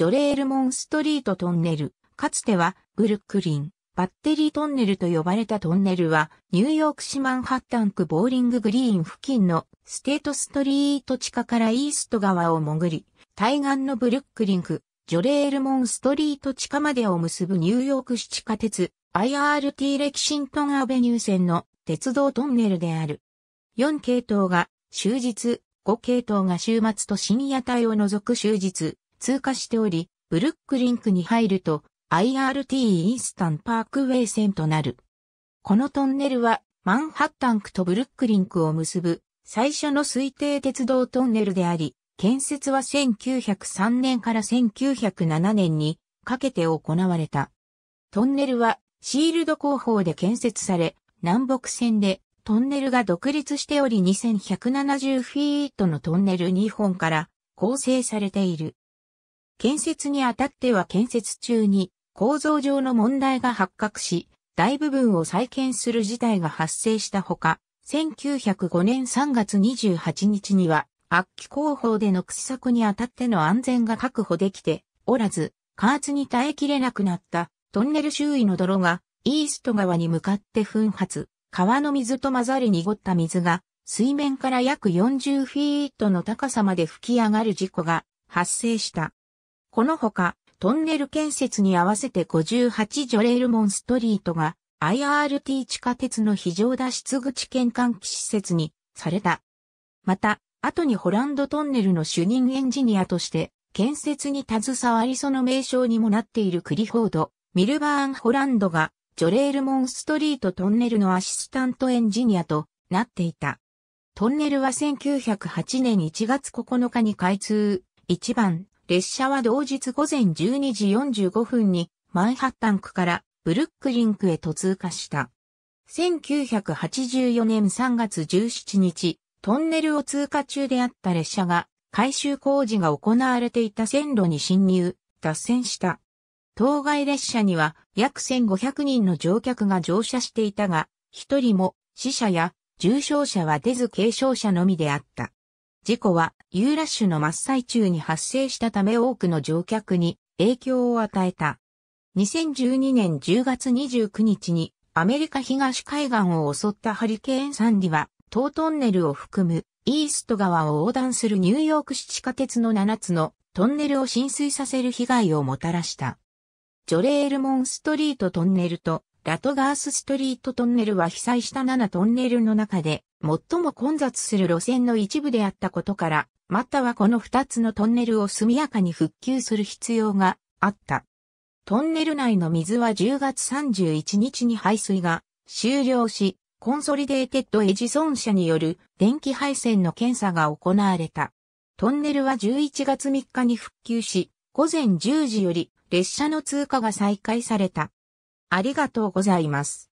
ジョレールモンストリートトンネル、かつてはブルックリン、バッテリートンネルと呼ばれたトンネルは、ニューヨーク市マンハッタン区ボーリンググリーン付近のステートストリート地下からイースト川を潜り、対岸のブルックリン区、ジョレールモンストリート地下までを結ぶニューヨーク市地下鉄、IRT レキシントンアベニュー線の鉄道トンネルである。4系統が終日、5系統が週末と深夜帯を除く終日、通過しており、ブルックリンクに入ると IRT インスタンパークウェイ線となる。このトンネルはマンハッタン区とブルックリンクを結ぶ最初の推定鉄道トンネルであり、建設は1903年から1907年にかけて行われた。トンネルはシールド工法で建設され、南北線でトンネルが独立しており2170フィートのトンネル2本から構成されている。建設にあたっては建設中に構造上の問題が発覚し、大部分を再建する事態が発生したほか、1905年3月28日には、悪気工法での掘削にあたっての安全が確保できておらず、加圧に耐えきれなくなったトンネル周囲の泥がイースト川に向かって噴発、川の水と混ざり濁った水が水面から約40フィートの高さまで吹き上がる事故が発生した。このほか、トンネル建設に合わせて58ジョレールモンストリートが IRT 地下鉄の非常脱出口転換機施設にされた。また、後にホランドトンネルの主任エンジニアとして建設に携わりその名称にもなっているクリフォード、ミルバーン・ホランドがジョレールモンストリートトンネルのアシスタントエンジニアとなっていた。トンネルは1908年1月9日に開通、1番列車は同日午前12時45分にマンハッタン区からブルックリン区へと通過した。1984年3月17日、トンネルを通過中であった列車が改修工事が行われていた線路に侵入、脱線した。当該列車には約1500人の乗客が乗車していたが、一人も死者や重傷者は出ず軽傷者のみであった。事故はユーラッシュの真っ最中に発生したため多くの乗客に影響を与えた。2012年10月29日にアメリカ東海岸を襲ったハリケーンサンディは、東トンネルを含むイースト川を横断するニューヨーク市地下鉄の7つのトンネルを浸水させる被害をもたらした。ジョレールモンストリートトンネルとラトガースストリートトンネルは被災した7トンネルの中で最も混雑する路線の一部であったことから、またはこの2つのトンネルを速やかに復旧する必要があった。トンネル内の水は10月31日に排水が終了し、コンソリデーテッドエジソン社による電気配線の検査が行われた。トンネルは11月3日に復旧し、午前10時より列車の通過が再開された。ありがとうございます。